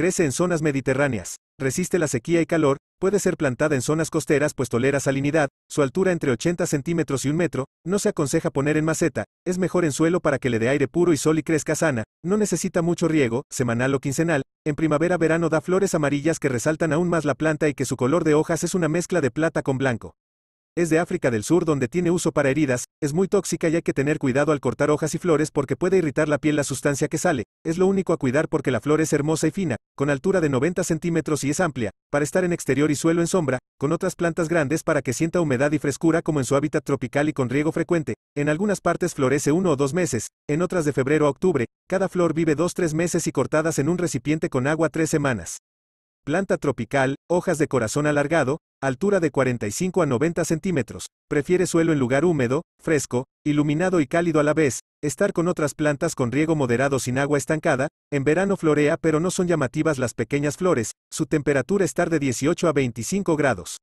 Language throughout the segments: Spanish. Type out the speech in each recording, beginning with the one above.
Crece en zonas mediterráneas, resiste la sequía y calor, puede ser plantada en zonas costeras pues tolera salinidad, su altura entre 80 centímetros y un metro, no se aconseja poner en maceta, es mejor en suelo para que le dé aire puro y sol y crezca sana, no necesita mucho riego, semanal o quincenal, en primavera-verano da flores amarillas que resaltan aún más la planta y que su color de hojas es una mezcla de plata con blanco. Es de África del Sur donde tiene uso para heridas, es muy tóxica y hay que tener cuidado al cortar hojas y flores porque puede irritar la piel la sustancia que sale, es lo único a cuidar porque la flor es hermosa y fina, con altura de 90 centímetros y es amplia, para estar en exterior y suelo en sombra, con otras plantas grandes para que sienta humedad y frescura como en su hábitat tropical y con riego frecuente, en algunas partes florece uno o dos meses, en otras de febrero a octubre, cada flor vive dos tres meses y cortadas en un recipiente con agua tres semanas. Planta tropical, hojas de corazón alargado, altura de 45 a 90 centímetros. Prefiere suelo en lugar húmedo, fresco, iluminado y cálido a la vez. Estar con otras plantas con riego moderado sin agua estancada. En verano florea pero no son llamativas las pequeñas flores. Su temperatura estar de 18 a 25 grados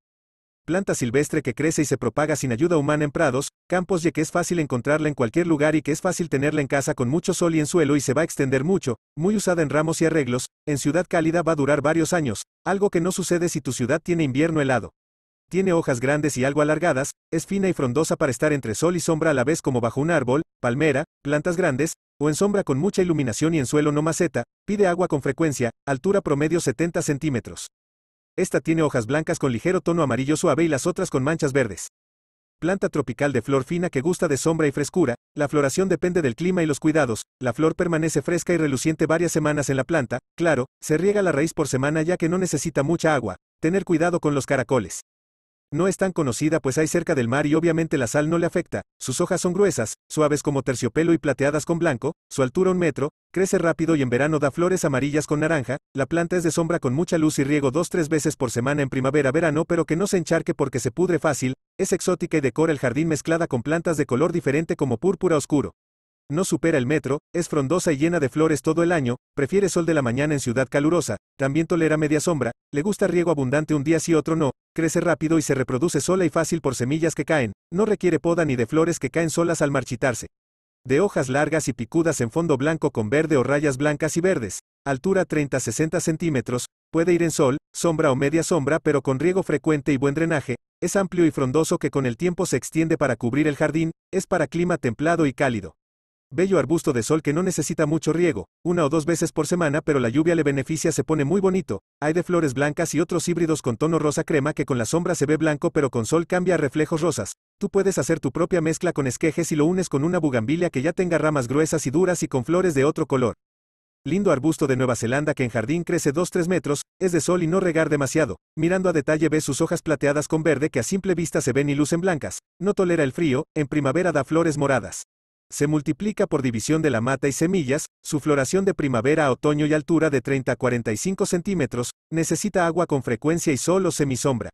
planta silvestre que crece y se propaga sin ayuda humana en prados, campos y que es fácil encontrarla en cualquier lugar y que es fácil tenerla en casa con mucho sol y en suelo y se va a extender mucho, muy usada en ramos y arreglos, en ciudad cálida va a durar varios años, algo que no sucede si tu ciudad tiene invierno helado. Tiene hojas grandes y algo alargadas, es fina y frondosa para estar entre sol y sombra a la vez como bajo un árbol, palmera, plantas grandes, o en sombra con mucha iluminación y en suelo no maceta, pide agua con frecuencia, altura promedio 70 centímetros. Esta tiene hojas blancas con ligero tono amarillo suave y las otras con manchas verdes. Planta tropical de flor fina que gusta de sombra y frescura, la floración depende del clima y los cuidados, la flor permanece fresca y reluciente varias semanas en la planta, claro, se riega la raíz por semana ya que no necesita mucha agua, tener cuidado con los caracoles. No es tan conocida pues hay cerca del mar y obviamente la sal no le afecta, sus hojas son gruesas, suaves como terciopelo y plateadas con blanco, su altura un metro, crece rápido y en verano da flores amarillas con naranja, la planta es de sombra con mucha luz y riego dos tres veces por semana en primavera-verano pero que no se encharque porque se pudre fácil, es exótica y decora el jardín mezclada con plantas de color diferente como púrpura oscuro no supera el metro, es frondosa y llena de flores todo el año, prefiere sol de la mañana en ciudad calurosa, también tolera media sombra, le gusta riego abundante un día si otro no, crece rápido y se reproduce sola y fácil por semillas que caen, no requiere poda ni de flores que caen solas al marchitarse. De hojas largas y picudas en fondo blanco con verde o rayas blancas y verdes, altura 30-60 centímetros, puede ir en sol, sombra o media sombra pero con riego frecuente y buen drenaje, es amplio y frondoso que con el tiempo se extiende para cubrir el jardín, es para clima templado y cálido. Bello arbusto de sol que no necesita mucho riego, una o dos veces por semana pero la lluvia le beneficia se pone muy bonito, hay de flores blancas y otros híbridos con tono rosa crema que con la sombra se ve blanco pero con sol cambia a reflejos rosas, tú puedes hacer tu propia mezcla con esquejes y lo unes con una bugambilia que ya tenga ramas gruesas y duras y con flores de otro color. Lindo arbusto de Nueva Zelanda que en jardín crece 2-3 metros, es de sol y no regar demasiado, mirando a detalle ves sus hojas plateadas con verde que a simple vista se ven y lucen blancas, no tolera el frío, en primavera da flores moradas. Se multiplica por división de la mata y semillas, su floración de primavera a otoño y altura de 30 a 45 centímetros, necesita agua con frecuencia y sol o semisombra.